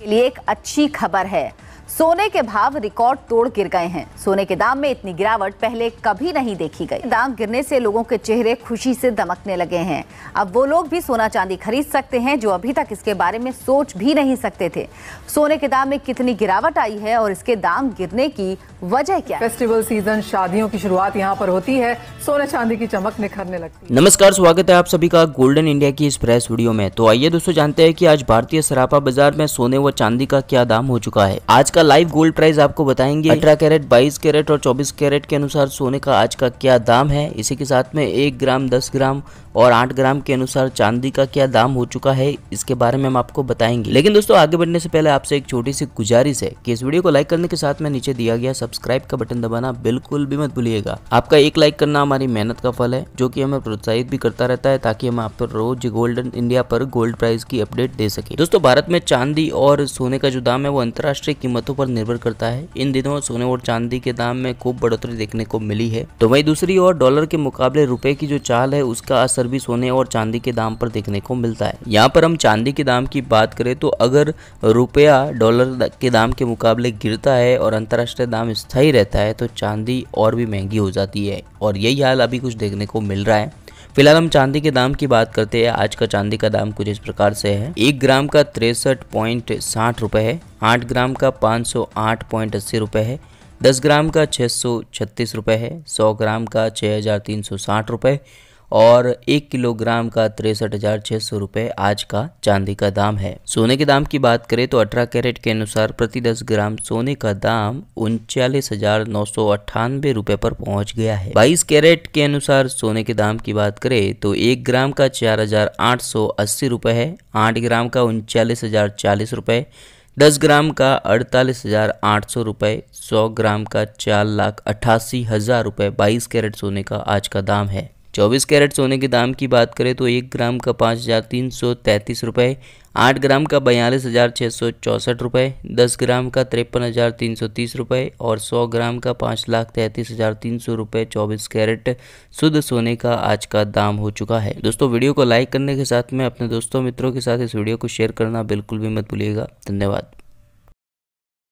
के लिए एक अच्छी खबर है सोने के भाव रिकॉर्ड तोड़ गिर गए हैं सोने के दाम में इतनी गिरावट पहले कभी नहीं देखी गई दाम गिरने से लोगों के चेहरे खुशी से दमकने लगे हैं अब वो लोग भी सोना चांदी खरीद सकते हैं जो अभी तक इसके बारे में सोच भी नहीं सकते थे सोने के दाम में कितनी गिरावट आई है और इसके दाम गिरने की वजह क्या फेस्टिवल सीजन शादियों की शुरुआत यहाँ पर होती है सोने चांदी की चमक निखरने लगती है नमस्कार स्वागत है आप सभी का गोल्डन इंडिया की इस प्रेस वीडियो में तो आइए दोस्तों जानते हैं की आज भारतीय सरापा बाजार में सोने व चांदी का क्या दाम हो चुका है आज इसका लाइव गोल्ड प्राइस आपको बताएंगे अठारह कैरेट बाईस कैरेट और चौबीस कैरेट के अनुसार सोने का आज का क्या दाम है इसी के साथ में एक ग्राम दस ग्राम और आठ ग्राम के अनुसार चांदी का क्या दाम हो चुका है इसके बारे में हम आपको बताएंगे लेकिन दोस्तों आगे बढ़ने से पहले आपसे एक छोटी सी गुजारिश है कि इस वीडियो को लाइक करने के साथ में नीचे दिया गया सब्सक्राइब का बटन दबाना बिल्कुल भी मत भूलिएगा आपका एक लाइक करना हमारी मेहनत का फल है जो कि हमें प्रोत्साहित भी करता रहता है ताकि हम आप रोज गोल्डन इंडिया पर गोल्ड प्राइस की अपडेट दे सके दोस्तों भारत में चांदी और सोने का जो दाम है वो अंतर्राष्ट्रीय कीमत कीमतों पर निर्भर करता है इन दिनों सोने और चांदी के दाम में खूब बढ़ोतरी देखने को मिली है तो वही दूसरी ओर डॉलर के मुकाबले रुपए की जो चाल है उसका असर भी सोने और चांदी के दाम पर देखने को मिलता है यहाँ पर हम चांदी के दाम की बात करें तो अगर रुपया डॉलर के दाम के मुकाबले गिरता है और अंतर्राष्ट्रीय दाम स्थायी रहता है तो चांदी और भी महंगी हो जाती है और यही हाल अभी कुछ देखने को मिल रहा है फिलहाल हम चांदी के दाम की बात करते हैं आज का चांदी का दाम कुछ इस प्रकार से है एक ग्राम का तिरसठ पॉइंट साठ रुपये है आठ ग्राम का पाँच सौ आठ पॉइंट अस्सी रुपये है दस ग्राम का छः सौ छत्तीस रुपये है सौ ग्राम का छः हज़ार तीन सौ साठ रुपये और एक किलोग्राम का तिरसठ हजार छह सौ रुपए आज का चांदी का दाम है सोने के दाम की बात करें तो अठारह कैरेट के अनुसार प्रति दस ग्राम सोने का दाम उनचालीस हजार नौ सौ अट्ठानवे रुपए पर पहुंच गया है बाईस कैरेट के अनुसार सोने के दाम की बात करें तो एक ग्राम का चार हजार आठ सौ अस्सी रुपए है आठ ग्राम का उनचालीस हजार चालीस रुपए दस ग्राम का अड़तालीस हज़ार आठ सौ रुपए सौ ग्राम का चार लाख अट्ठासी हज़ार रुपए बाईस कैरेट सोने का आज का दाम है चौबीस कैरेट सोने के दाम की बात करें तो एक ग्राम का पाँच हज़ार तीन सौ तैंतीस रुपये आठ ग्राम का बयालीस हज़ार छः सौ चौंसठ रुपये दस ग्राम का तिरपन हज़ार तीन सौ तीस रुपये और सौ ग्राम का पाँच लाख तैंतीस हज़ार तीन सौ रुपये चौबीस कैरेट शुद्ध सोने का आज का दाम हो चुका है दोस्तों वीडियो को लाइक करने के साथ में अपने दोस्तों मित्रों के साथ इस वीडियो को शेयर करना बिल्कुल भी मत भूलिएगा धन्यवाद